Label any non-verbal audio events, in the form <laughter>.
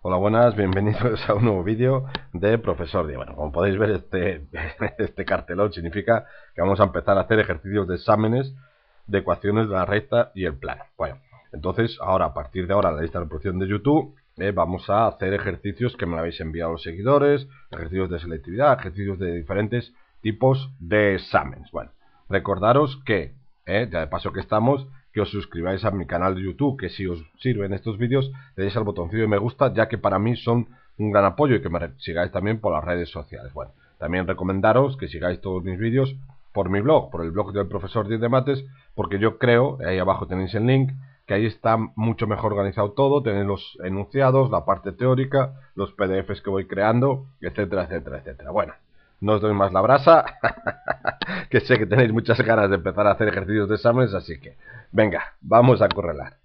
Hola, buenas, bienvenidos a un nuevo vídeo de Profesor Día. Bueno, como podéis ver, este, <laughs> este cartelón significa que vamos a empezar a hacer ejercicios de exámenes de ecuaciones de la recta y el plano. Bueno, entonces, ahora, a partir de ahora, la lista de reproducción de YouTube, eh, vamos a hacer ejercicios que me habéis enviado los seguidores, ejercicios de selectividad, ejercicios de diferentes tipos de exámenes. Bueno, recordaros que, eh, ya de paso que estamos, que os suscribáis a mi canal de YouTube, que si os sirven estos vídeos, le deis al botoncito de me gusta, ya que para mí son un gran apoyo y que me sigáis también por las redes sociales. Bueno, también recomendaros que sigáis todos mis vídeos por mi blog, por el blog del profesor 10 de Mates, porque yo creo, ahí abajo tenéis el link, que ahí está mucho mejor organizado todo, tenéis los enunciados, la parte teórica, los PDFs que voy creando, etcétera, etcétera, etcétera. Bueno, no os doy más la brasa. <laughs> que sé que tenéis muchas ganas de empezar a hacer ejercicios de exámenes, así que venga, vamos a correlar.